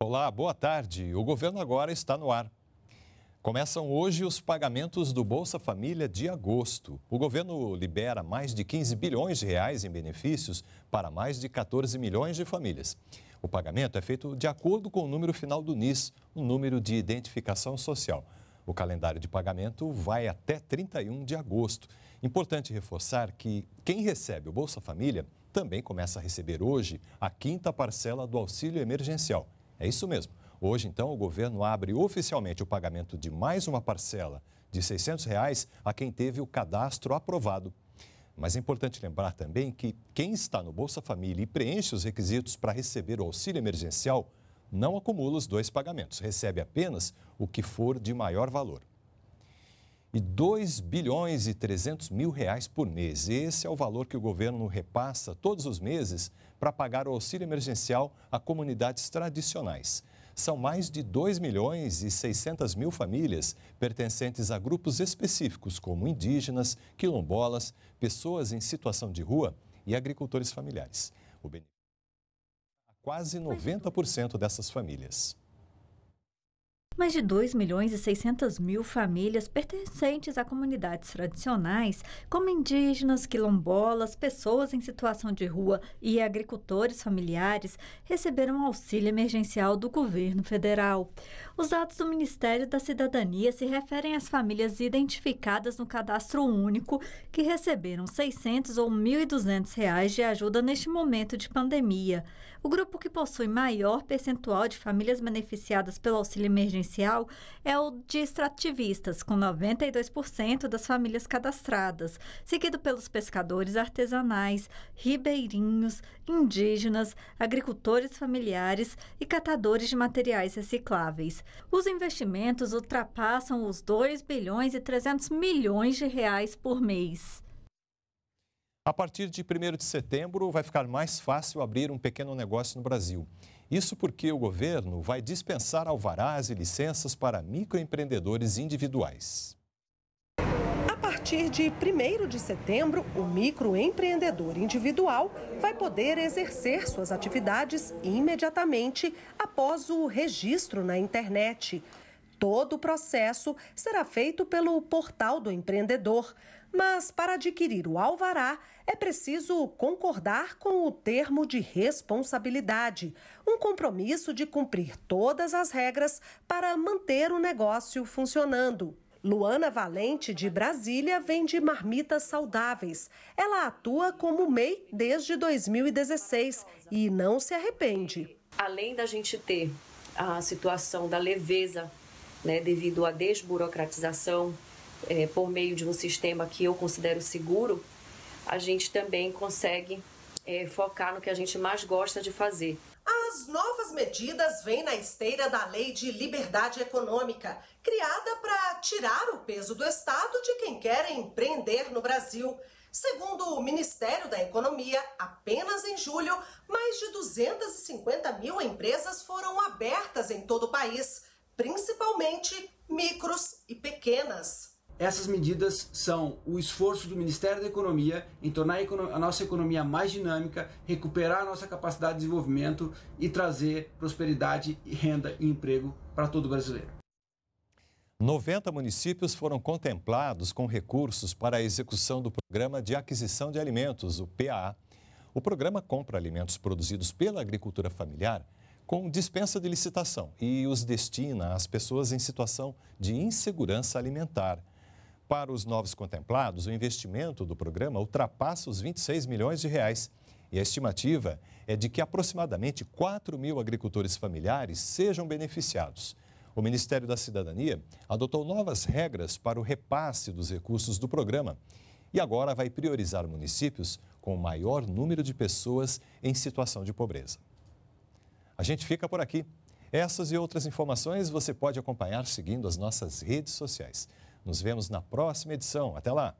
Olá, boa tarde. O governo agora está no ar. Começam hoje os pagamentos do Bolsa Família de agosto. O governo libera mais de 15 bilhões de reais em benefícios para mais de 14 milhões de famílias. O pagamento é feito de acordo com o número final do NIS, o um número de identificação social. O calendário de pagamento vai até 31 de agosto. Importante reforçar que quem recebe o Bolsa Família também começa a receber hoje a quinta parcela do auxílio emergencial. É isso mesmo. Hoje, então, o governo abre oficialmente o pagamento de mais uma parcela de R$ 600 reais a quem teve o cadastro aprovado. Mas é importante lembrar também que quem está no Bolsa Família e preenche os requisitos para receber o auxílio emergencial não acumula os dois pagamentos, recebe apenas o que for de maior valor e 2 bilhões e 300 mil reais por mês. Esse é o valor que o governo repassa todos os meses para pagar o auxílio emergencial a comunidades tradicionais. São mais de 2 milhões e 600 mil famílias pertencentes a grupos específicos, como indígenas, quilombolas, pessoas em situação de rua e agricultores familiares. O benefício quase 90% então dessas famílias. Mais de 2 milhões e 600 mil famílias pertencentes a comunidades tradicionais, como indígenas, quilombolas, pessoas em situação de rua e agricultores familiares, receberam auxílio emergencial do governo federal. Os dados do Ministério da Cidadania se referem às famílias identificadas no cadastro único que receberam 600 ou 1.200 reais de ajuda neste momento de pandemia. O grupo que possui maior percentual de famílias beneficiadas pelo auxílio emergencial é o de extrativistas, com 92% das famílias cadastradas, seguido pelos pescadores artesanais, ribeirinhos, indígenas, agricultores familiares e catadores de materiais recicláveis. Os investimentos ultrapassam os 2 bilhões e 300 milhões de reais por mês. A partir de 1 de setembro, vai ficar mais fácil abrir um pequeno negócio no Brasil. Isso porque o governo vai dispensar alvarás e licenças para microempreendedores individuais. A partir de 1 de setembro, o microempreendedor individual vai poder exercer suas atividades imediatamente após o registro na internet. Todo o processo será feito pelo Portal do Empreendedor mas para adquirir o alvará é preciso concordar com o termo de responsabilidade, um compromisso de cumprir todas as regras para manter o negócio funcionando. Luana Valente, de Brasília, vende marmitas saudáveis. Ela atua como MEI desde 2016 e não se arrepende. Além da gente ter a situação da leveza, né, devido à desburocratização, é, por meio de um sistema que eu considero seguro, a gente também consegue é, focar no que a gente mais gosta de fazer. As novas medidas vêm na esteira da Lei de Liberdade Econômica, criada para tirar o peso do Estado de quem quer empreender no Brasil. Segundo o Ministério da Economia, apenas em julho, mais de 250 mil empresas foram abertas em todo o país, principalmente micros e pequenas. Essas medidas são o esforço do Ministério da Economia em tornar a, nossa economia mais dinâmica, recuperar a nossa capacidade de desenvolvimento e trazer prosperidade, renda e emprego para todo brasileiro. 90 municípios foram contemplados com recursos para a execução do Programa de Aquisição de Alimentos, o PAA. O programa compra alimentos produzidos pela agricultura familiar com dispensa de licitação e os destina às pessoas em situação de insegurança alimentar. Para os novos contemplados, o investimento do programa ultrapassa os 26 milhões de reais. E a estimativa é de que aproximadamente 4 mil agricultores familiares sejam beneficiados. O Ministério da Cidadania adotou novas regras para o repasse dos recursos do programa e agora vai priorizar municípios com o maior número de pessoas em situação de pobreza. A gente fica por aqui. Essas e outras informações você pode acompanhar seguindo as nossas redes sociais. Nos vemos na próxima edição. Até lá!